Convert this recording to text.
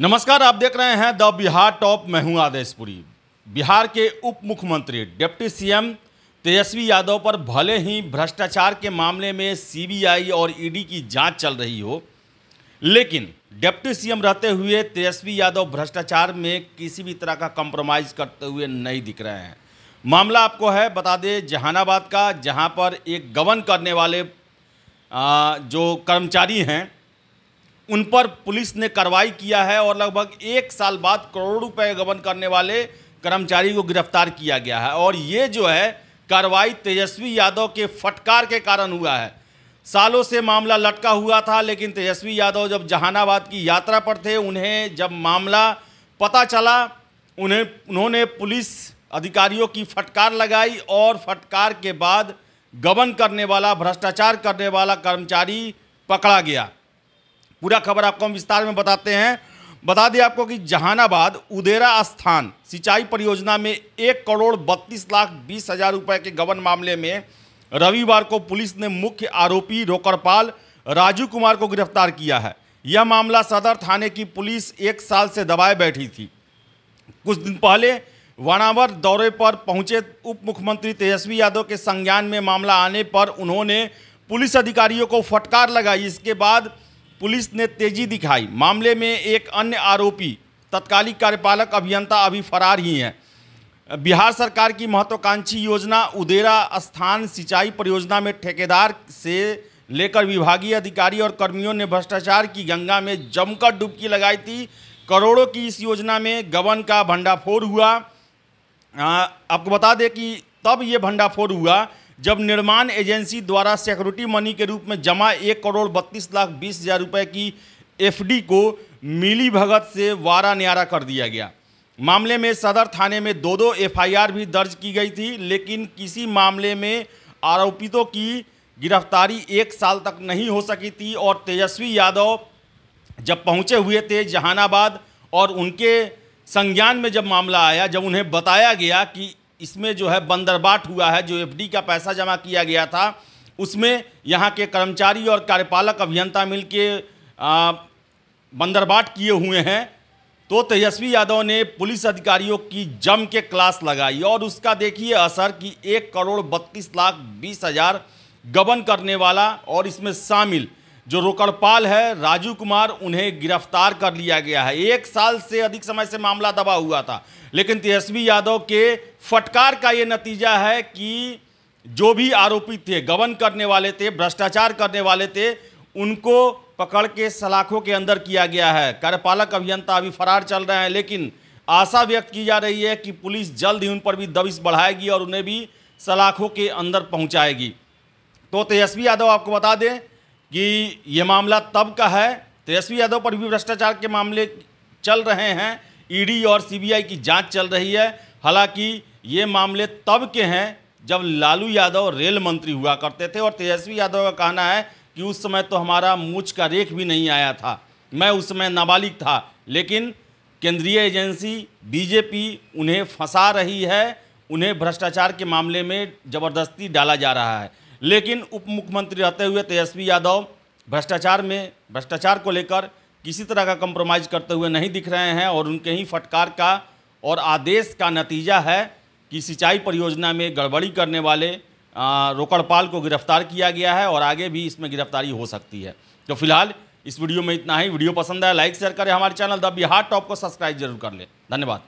नमस्कार आप देख रहे हैं द बिहार टॉप मैं हूं आदेशपुरी बिहार के उप मुख्यमंत्री डिप्टी सीएम तेजस्वी यादव पर भले ही भ्रष्टाचार के मामले में सीबीआई और ईडी की जांच चल रही हो लेकिन डिप्टी सीएम रहते हुए तेजस्वी यादव भ्रष्टाचार में किसी भी तरह का कंप्रोमाइज़ करते हुए नहीं दिख रहे हैं मामला आपको है बता दें जहानाबाद का जहां पर एक गबन करने वाले जो कर्मचारी हैं उन पर पुलिस ने कार्रवाई किया है और लगभग एक साल बाद करोड़ रुपए गबन करने वाले कर्मचारी को गिरफ्तार किया गया है और ये जो है कार्रवाई तेजस्वी यादव के फटकार के कारण हुआ है सालों से मामला लटका हुआ था लेकिन तेजस्वी यादव जब जहानाबाद की यात्रा पर थे उन्हें जब मामला पता चला उन्हें उन्होंने पुलिस अधिकारियों की फटकार लगाई और फटकार के बाद गबन करने वाला भ्रष्टाचार करने वाला कर्मचारी पकड़ा गया पूरा खबर आपको हम विस्तार में बताते हैं बता दें आपको कि जहानाबाद उदेरा स्थान सिंचाई परियोजना में एक करोड़ बत्तीस लाख बीस हजार रुपए के गबन मामले में रविवार को पुलिस ने मुख्य आरोपी रोकरपाल राजू कुमार को गिरफ्तार किया है यह मामला सदर थाने की पुलिस एक साल से दबाए बैठी थी कुछ दिन पहले वाणावर दौरे पर पहुंचे उप मुख्यमंत्री तेजस्वी यादव के संज्ञान में मामला आने पर उन्होंने पुलिस अधिकारियों को फटकार लगाई इसके बाद पुलिस ने तेजी दिखाई मामले में एक अन्य आरोपी तत्कालिक कार्यपालक अभियंता अभी फरार ही हैं बिहार सरकार की महत्वाकांक्षी योजना उदेरा स्थान सिंचाई परियोजना में ठेकेदार से लेकर विभागीय अधिकारी और कर्मियों ने भ्रष्टाचार की गंगा में जमकर डुबकी लगाई थी करोड़ों की इस योजना में गबन का भंडाफोड़ हुआ आ, आपको बता दें कि तब ये भंडाफोड़ हुआ जब निर्माण एजेंसी द्वारा सिक्योरिटी मनी के रूप में जमा एक करोड़ बत्तीस लाख बीस हज़ार रुपये की एफडी को मिली भगत से वारा न्यारा कर दिया गया मामले में सदर थाने में दो दो एफआईआर भी दर्ज की गई थी लेकिन किसी मामले में आरोपितों की गिरफ्तारी एक साल तक नहीं हो सकी थी और तेजस्वी यादव जब पहुँचे हुए थे जहानाबाद और उनके संज्ञान में जब मामला आया जब उन्हें बताया गया कि इसमें जो है बंदरबाट हुआ है जो एफडी का पैसा जमा किया गया था उसमें यहाँ के कर्मचारी और कार्यपालक अभियंता मिल के बंदरबाट किए हुए हैं तो तेजस्वी यादव ने पुलिस अधिकारियों की जम के क्लास लगाई और उसका देखिए असर कि एक करोड़ बत्तीस लाख बीस हज़ार गबन करने वाला और इसमें शामिल जो रोकड़पाल है राजू कुमार उन्हें गिरफ्तार कर लिया गया है एक साल से अधिक समय से मामला दबा हुआ था लेकिन तेजस्वी यादव के फटकार का ये नतीजा है कि जो भी आरोपी थे गबन करने वाले थे भ्रष्टाचार करने वाले थे उनको पकड़ के सलाखों के अंदर किया गया है कार्यपालक अभियंता अभी फरार चल रहे हैं लेकिन आशा व्यक्त की जा रही है कि पुलिस जल्द ही उन पर भी दबिश बढ़ाएगी और उन्हें भी सलाखों के अंदर पहुंचाएगी तो तेजस्वी यादव आपको बता दें कि ये मामला तब का है तेजस्वी तो यादव पर भी भ्रष्टाचार के मामले चल रहे हैं ईडी और सीबीआई की जांच चल रही है हालांकि ये मामले तब के हैं जब लालू यादव रेल मंत्री हुआ करते थे और तेजस्वी यादव का कहना है कि उस समय तो हमारा मूछ का रेख भी नहीं आया था मैं उस समय नाबालिग था लेकिन केंद्रीय एजेंसी बीजेपी उन्हें फंसा रही है उन्हें भ्रष्टाचार के मामले में ज़बरदस्ती डाला जा रहा है लेकिन उप मुख्यमंत्री रहते हुए तेजस्वी यादव भ्रष्टाचार में भ्रष्टाचार को लेकर किसी तरह का कंप्रोमाइज़ करते हुए नहीं दिख रहे हैं और उनके ही फटकार का और आदेश का नतीजा है कि सिंचाई परियोजना में गड़बड़ी करने वाले रोकड़पाल को गिरफ्तार किया गया है और आगे भी इसमें गिरफ्तारी हो सकती है तो फिलहाल इस वीडियो में इतना ही वीडियो पसंद आया लाइक शेयर करें हमारे चैनल द बिहार टॉप को सब्सक्राइब जरूर कर लें धन्यवाद